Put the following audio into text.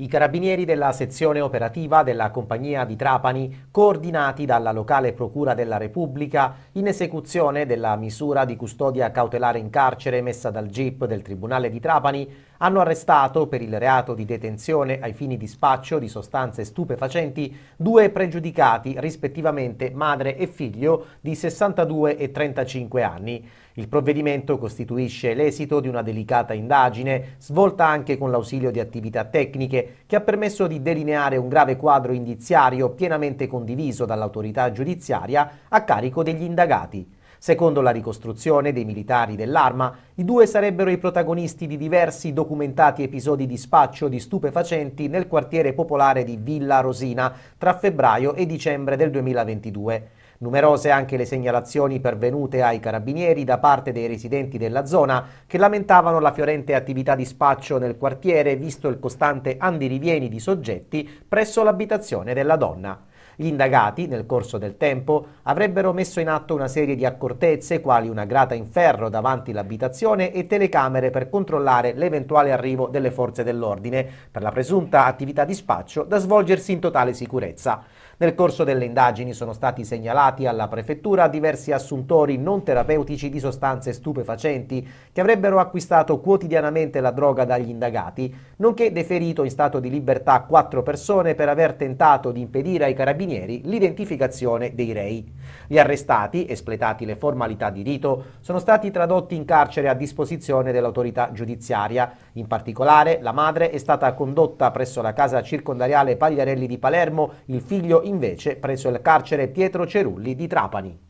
I carabinieri della sezione operativa della compagnia di Trapani, coordinati dalla locale Procura della Repubblica, in esecuzione della misura di custodia cautelare in carcere messa dal GIP del Tribunale di Trapani, hanno arrestato per il reato di detenzione ai fini di spaccio di sostanze stupefacenti due pregiudicati, rispettivamente madre e figlio di 62 e 35 anni. Il provvedimento costituisce l'esito di una delicata indagine, svolta anche con l'ausilio di attività tecniche, che ha permesso di delineare un grave quadro indiziario pienamente condiviso dall'autorità giudiziaria a carico degli indagati. Secondo la ricostruzione dei militari dell'arma, i due sarebbero i protagonisti di diversi documentati episodi di spaccio di stupefacenti nel quartiere popolare di Villa Rosina tra febbraio e dicembre del 2022. Numerose anche le segnalazioni pervenute ai carabinieri da parte dei residenti della zona che lamentavano la fiorente attività di spaccio nel quartiere visto il costante andirivieni di soggetti presso l'abitazione della donna. Gli indagati, nel corso del tempo, avrebbero messo in atto una serie di accortezze quali una grata in ferro davanti l'abitazione e telecamere per controllare l'eventuale arrivo delle forze dell'ordine per la presunta attività di spaccio da svolgersi in totale sicurezza. Nel corso delle indagini sono stati segnalati alla prefettura diversi assuntori non terapeutici di sostanze stupefacenti che avrebbero acquistato quotidianamente la droga dagli indagati, nonché deferito in stato di libertà quattro persone per aver tentato di impedire ai carabinieri l'identificazione dei rei. Gli arrestati, espletati le formalità di rito, sono stati tradotti in carcere a disposizione dell'autorità giudiziaria in particolare, la madre è stata condotta presso la casa circondariale Pagliarelli di Palermo, il figlio invece presso il carcere Pietro Cerulli di Trapani.